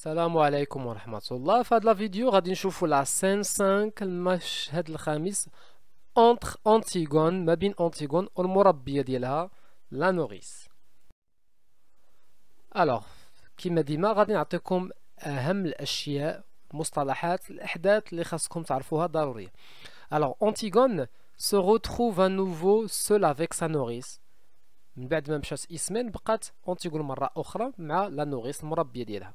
السلام عليكم ورحمة الله في هاد الفيديو غادي نشوفو لا سين 5 المشهد الخامس أنتخ انتيغون ما بين انتيغون والمربية ديالها لا نوريس الوغ كيما ديما غادي نعطيكم اهم الاشياء مصطلحات الاحداث اللي خاصكم تعرفوها ضروري الوغ انتيغون سو retrouve أن نوفو سول أفيك سا nourrice من بعد ما مشات اسمين بقات انتيغون مره اخرى مع لا نوريس المربيه ديالها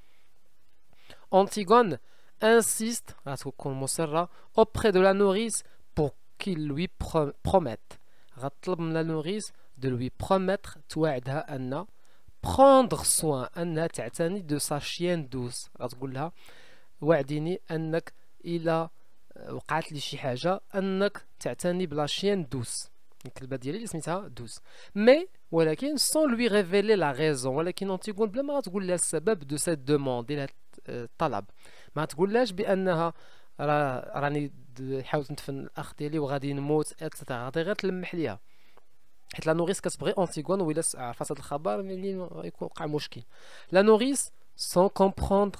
Antigone insiste à ce qu'on sera auprès de la nourrice pour qu'il lui promette. Ratlam la nourrice de lui promettre Tuaida Anna prendre soin Anna Tatani de sa chienne douce. Ratgulla Wadini Annak il a وقعت لي شي حاجه انك تعتني mais sans lui révéler la raison, la nourrice de cette demande, la comprendre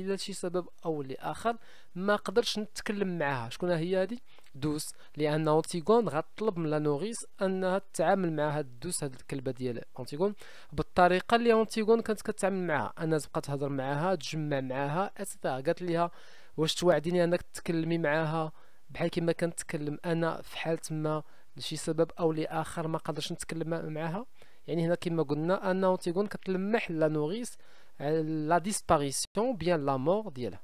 الى شي سبب او لاخر ما قدرتش نتكلم معها شكون هي هذه دوس لان اونتيغون غطلب من لا نوريس انها تتعامل مع هاد الدوس هاد الكلبه ديال اونتيغون بالطريقه اللي اونتيغون كانت كتعامل معها انا تبقى تهضر معها تجمع معها اتسيتيرا قالت ليها واش توعديني انك تتكلمي معها بحال كما كنتكلم انا في حاله ما لشي سبب او لاخر ما قدرش نتكلم معها يعني هنا كما قلنا ان اونتيغون كتلمح لا نوريس Euh, la disparition, bien la mort dit-elle.